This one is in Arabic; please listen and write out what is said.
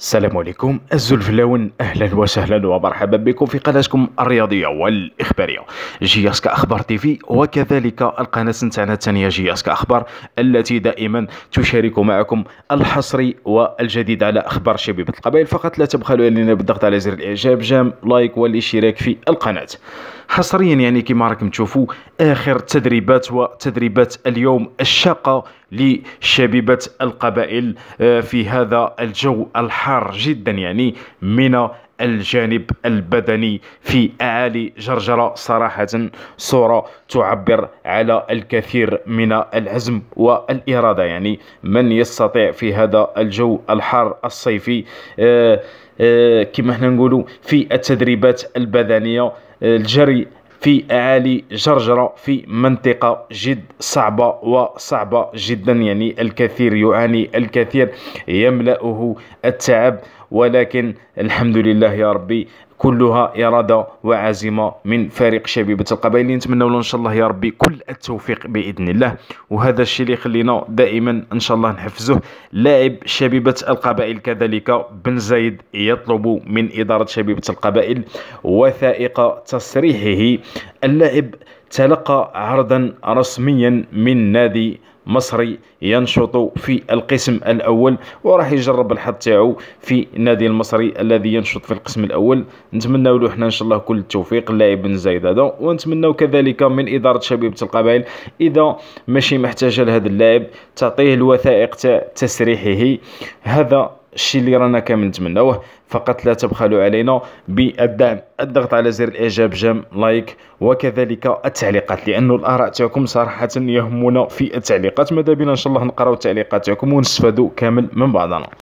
السلام عليكم الزلفلاون اهلا وسهلا ومرحبا بكم في قناتكم الرياضيه والاخباريه جي اس كاخبار تي في وكذلك القناه نتاعنا الثانيه جي اس كاخبار التي دائما تشارك معكم الحصري والجديد على اخبار شبيبه القبائل فقط لا تبخلوا علينا بالضغط على زر الاعجاب جام لايك والاشتراك في القناه حصريا يعني كما راكم تشوفوا اخر تدريبات وتدريبات اليوم الشاقه لشبيبه القبائل آه، في هذا الجو الحار جدا يعني من الجانب البدني في اعالي جرجره صراحه صوره تعبر على الكثير من العزم والاراده يعني من يستطيع في هذا الجو الحار الصيفي آه، آه، كما هنا نقولوا في التدريبات البدنيه الجري في أعالي جرجرة في منطقة جد صعبة وصعبة جدا يعني الكثير يعاني الكثير يملأه التعب ولكن الحمد لله يا ربي كلها اراده وعزيمه من فريق شبيبه القبائل نتمنى له ان شاء الله يا ربي كل التوفيق باذن الله وهذا الشيء اللي يخلينا دائما ان شاء الله نحفزه لاعب شبيبه القبائل كذلك بن زايد يطلب من اداره شبيبه القبائل وثائق تصريحه اللاعب تلقى عرضا رسميا من نادي مصري ينشط في القسم الاول وراح يجرب الحظ تاعو في نادي المصري الذي ينشط في القسم الاول نتمناو له حنا ان شاء الله كل التوفيق اللاعب بن زايد هذا ونتمناو كذلك من اداره شبيبه القبائل اذا ماشي محتاجه لهذا اللاعب تعطيه الوثائق تاع تسريحه هذا الشيء اللي رانا كامل نتمناوه فقط لا تبخلوا علينا بالدعم الضغط على زر الاعجاب جام لايك وكذلك التعليقات لانه الاراء تاعكم صراحه يهمنا في التعليقات ماذا بنا ان شاء الله نقراو تعليقاتكم ونستفادوا كامل من بعضنا